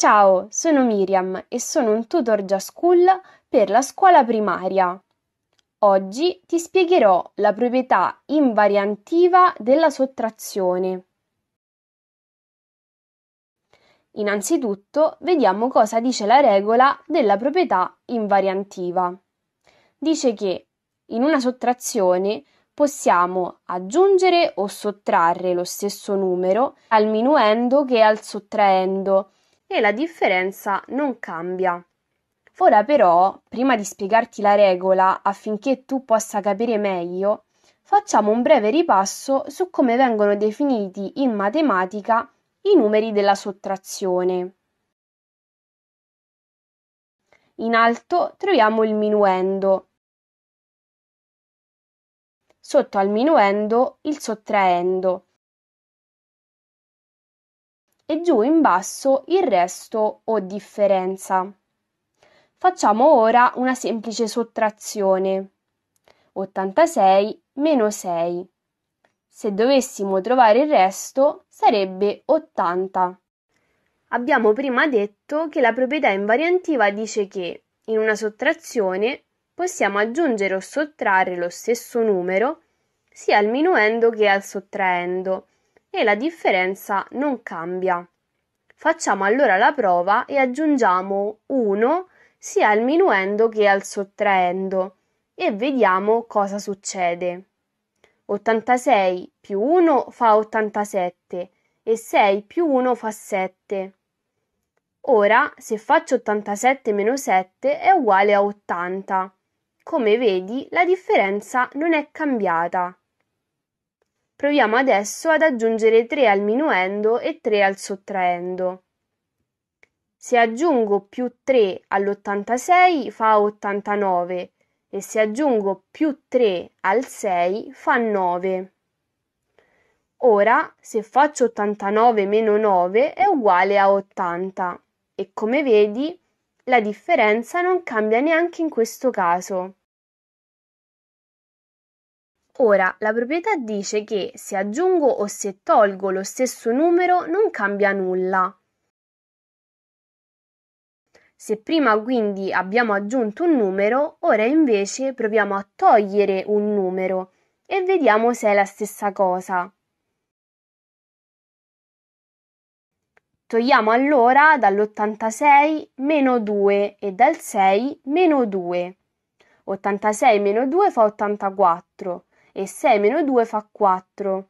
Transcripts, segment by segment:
Ciao, sono Miriam e sono un tutor già school per la scuola primaria. Oggi ti spiegherò la proprietà invariantiva della sottrazione. Innanzitutto vediamo cosa dice la regola della proprietà invariantiva. Dice che in una sottrazione possiamo aggiungere o sottrarre lo stesso numero al minuendo che al sottraendo e la differenza non cambia. Ora però, prima di spiegarti la regola affinché tu possa capire meglio, facciamo un breve ripasso su come vengono definiti in matematica i numeri della sottrazione. In alto troviamo il minuendo, sotto al minuendo il sottraendo e giù in basso il resto o differenza. Facciamo ora una semplice sottrazione. 86 meno 6. Se dovessimo trovare il resto sarebbe 80. Abbiamo prima detto che la proprietà invariantiva dice che in una sottrazione possiamo aggiungere o sottrarre lo stesso numero sia al minuendo che al sottraendo e la differenza non cambia. Facciamo allora la prova e aggiungiamo 1 sia al minuendo che al sottraendo e vediamo cosa succede. 86 più 1 fa 87 e 6 più 1 fa 7. Ora, se faccio 87 meno 7 è uguale a 80. Come vedi, la differenza non è cambiata. Proviamo adesso ad aggiungere 3 al minuendo e 3 al sottraendo. Se aggiungo più 3 all'86 fa 89 e se aggiungo più 3 al 6 fa 9. Ora, se faccio 89 meno 9 è uguale a 80 e come vedi la differenza non cambia neanche in questo caso. Ora, la proprietà dice che se aggiungo o se tolgo lo stesso numero non cambia nulla. Se prima quindi abbiamo aggiunto un numero, ora invece proviamo a togliere un numero e vediamo se è la stessa cosa. Togliamo allora dall'86 meno 2 e dal 6 meno 2. 86 meno 2 fa 84 e 6 meno 2 fa 4.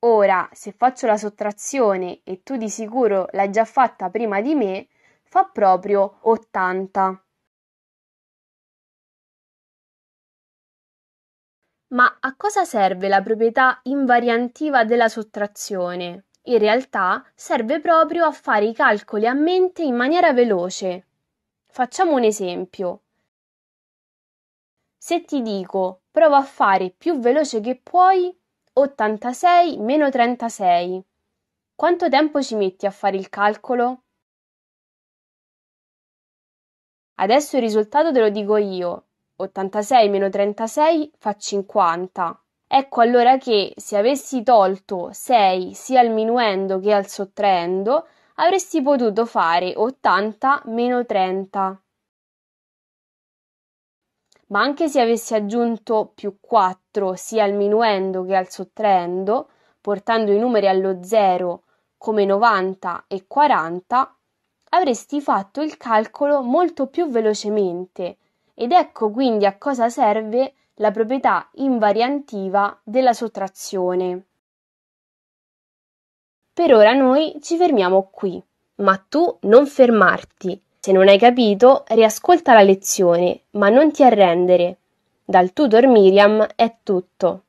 Ora, se faccio la sottrazione e tu di sicuro l'hai già fatta prima di me, fa proprio 80. Ma a cosa serve la proprietà invariantiva della sottrazione? In realtà serve proprio a fare i calcoli a mente in maniera veloce. Facciamo un esempio. Se ti dico prova a fare più veloce che puoi 86 meno 36, quanto tempo ci metti a fare il calcolo? Adesso il risultato te lo dico io. 86 meno 36 fa 50. Ecco allora che se avessi tolto 6 sia al minuendo che al sottraendo, avresti potuto fare 80 meno 30 ma anche se avessi aggiunto più 4 sia al minuendo che al sottraendo, portando i numeri allo 0 come 90 e 40, avresti fatto il calcolo molto più velocemente ed ecco quindi a cosa serve la proprietà invariantiva della sottrazione. Per ora noi ci fermiamo qui, ma tu non fermarti se non hai capito, riascolta la lezione, ma non ti arrendere. Dal tutor Miriam è tutto.